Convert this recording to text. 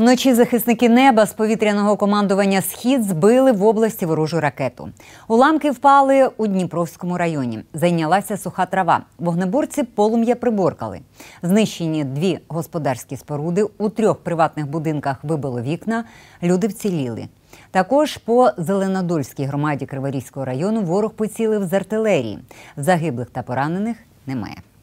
Вночі захисники неба з повітряного командування Схід збили в області ворожу ракету. Уламки впали у Дніпровському районі. Зайнялася суха трава. Вогнеборці полум'я приборкали. Знищені дві господарські споруди. У трьох приватних будинках вибило вікна. Люди вціліли. Також по Зеленодольській громаді Криворізького району ворог поцілив з артилерії. Загиблих та поранених немає.